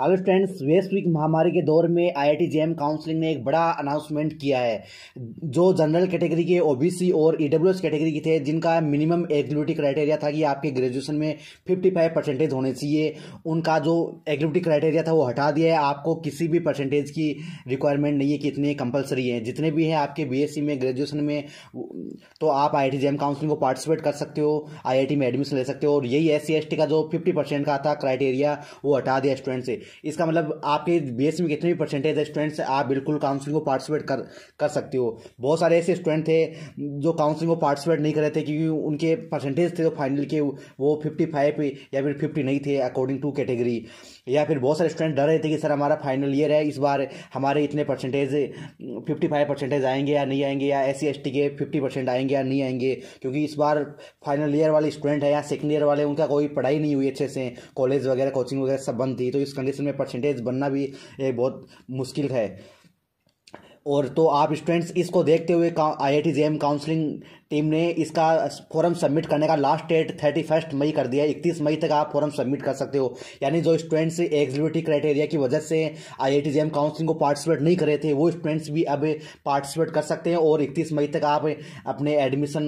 hello friends वैश्विक महामारी के दौर में आईआईटी जेएम काउंसलिंग ने एक बड़ा अनाउंसमेंट किया है जो जनरल कैटेगरी के ओबीसी और ईडब्ल्यूएस e कैटेगरी के थे जिनका मिनिमम एलिजिबिलिटी क्राइटेरिया था कि आपके ग्रेजुएशन में 55 परसेंटेज होने चाहिए उनका जो एलिजिबिलिटी क्राइटेरिया था वो हटा दिया है आपको किसी भी परसेंटेज की रिक्वायरमेंट नहीं है कि इतने कंपलसरी है जितने भी हैं आपके बी में ग्रेजुएशन में तो आप आई जेएम काउंसलिंग को पार्टिसिपेट कर सकते हो आई में एडमिशन ले सकते हो और यही एस सी का जो फिफ्टी का था क्राइटेरिया वो हटा दिया स्टूडेंट से इसका मतलब आपके बेस में कितने भी परसेंटेज है स्टूडेंट्स आप बिल्कुल काउंसलिंग को पार्टिसिपेट कर कर सकते हो बहुत सारे ऐसे स्टूडेंट थे जो काउंसलिंग को पार्टिसिपेट नहीं कर रहे थे क्योंकि उनके परसेंटेज थे तो फाइनल के वो फिफ्टी फाइव या फिर फिफ्टी नहीं थे अकॉर्डिंग टू कैटेगरी या फिर बहुत सारे स्टूडेंट डर रहे थे कि सर हमारा फाइनल ईयर है इस बार हमारे इतने परसेंटेज फिफ्टी फाइव परसेंटेज आएंगे या नहीं आएंगे या एस सी के फिफ्टी परसेंट आएंगे या नहीं आएंगे क्योंकि इस बार फाइनल ईयर वाले स्टूडेंट है या सेकेंड ईयर वाले उनका कोई पढ़ाई नहीं हुई अच्छे से कॉलेज वगैरह कोचिंग वगैरह सब बंद थी तो इस कंडीशन एग्जामिनेशन में परसेंटेज बनना भी एक बहुत मुश्किल है और तो आप स्टूडेंट्स इसको देखते हुए I I T J M counselling team ने इसका फॉर्म सबमिट करने का लास्ट डेट थर्टी फर्स्ट मई कर दिया है इकतीस मई तक आप फॉर्म सबमिट कर सकते हो यानी जो स्टूडेंट्स एग्जीबिटी क्राइटेरिया की वजह से I I T J M counselling को पार्टिसिपेट नहीं कर रहे थे वो स्टूडेंट्स भी अब पार्टिसिपेट कर सकते हैं और इकतीस मई तक आप अपने एडमिशन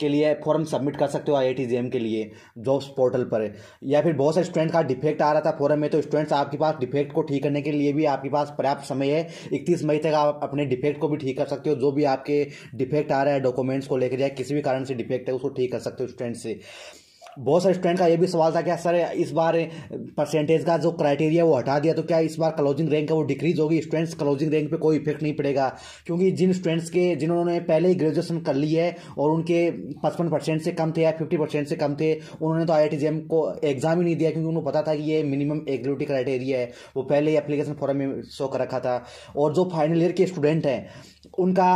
के लिए फॉर्म सबमिट कर सकते हो आई आई टी जे एम के लिए जॉब्स पोर्टल पर या फिर बहुत सारे स्टूडेंट का डिफेक्ट आ रहा था फॉरम में तो स्टूडेंट्स आपके पास डिफेक्ट को ठीक करने के लिए भी आपके पास पर्याप्त समय है इकतीस मई तक आप अपने डिफेक्ट को भी ठीक कर सकते हो जो भी आपके डिफेक्ट आ रहा है डॉक्यूमेंट्स को लेकर या किसी भी कारण से डिफेक्ट है उसको ठीक कर सकते हो स्टूडेंट से बहुत सारे स्टूडेंट का ये भी सवाल था कि सर इस बार परसेंटेज का जो क्राइटेरिया वो हटा दिया तो क्या इस बार क्लोजिंग रैंक है वो डिक्रीज होगी स्टूडेंट्स क्लोजिंग रैंक पे कोई इफेक्ट नहीं पड़ेगा क्योंकि जिन स्टूडेंट्स के जिन्होंने पहले ही ग्रेजुएशन कर ली है और उनके पचपन परसेंट से कम थे या फिफ्टी परसेंट से कम थे उन्होंने तो आई आई को एग्जाम ही नहीं दिया क्योंकि उन्होंने पता था कि ये मिनिमम एग्रिटी क्राइटेरिया है वो पहले ही एप्लीकेशन फॉरम में शो कर रखा था और जो फाइनल ईयर के स्टूडेंट हैं उनका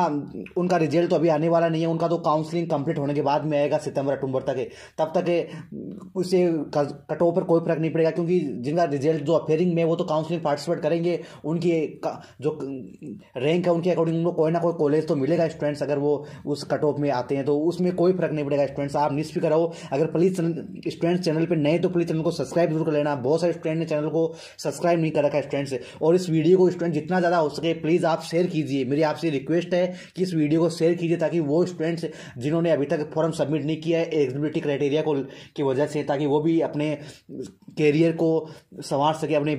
उनका रिजल्ट तो अभी आने वाला नहीं है उनका तो काउंसलिंग कंप्लीट होने के बाद में आएगा सितंबर अक्टूबर तक तब तक उसे कट ऑफ पर कोई फर्क नहीं पड़ेगा क्योंकि जिनका रिजल्ट जो अफेयरिंग में वो तो काउंसलिंग पार्टिसिपेट करेंगे उनकी जो रैंक है उनके अकॉर्डिंग उनको कोई ना कोई कॉलेज तो मिलेगा स्टूडेंट्स अगर वो उस कट ऑफ में आते हैं तो उसमें कोई फर्क नहीं पड़ेगा स्टूडेंट्स आप भी हो अगर प्लीज स्टूडेंट्स चैनल पर नए तो प्लीज चैनल को सब्सक्राइब जरूर कर लेना बहुत सारे स्टूडेंट ने चैनल को सब्सक्राइब नहीं कर रखा है स्टूडेंट्स और इस वीडियो को स्टूडेंट जितना ज़्यादा हो सके प्लीज़ आप शेयर कीजिए मेरी आपसे रिक्वेस्ट रिक्वेस्ट है कि इस वीडियो को शेयर कीजिए ताकि वो स्टूडेंट्स जिन्होंने अभी तक फॉर्म सबमिट नहीं किया है एलिजिबिलिटी क्राइटेरिया को की वजह से ताकि वो भी अपने कैरियर को संवार सके अपने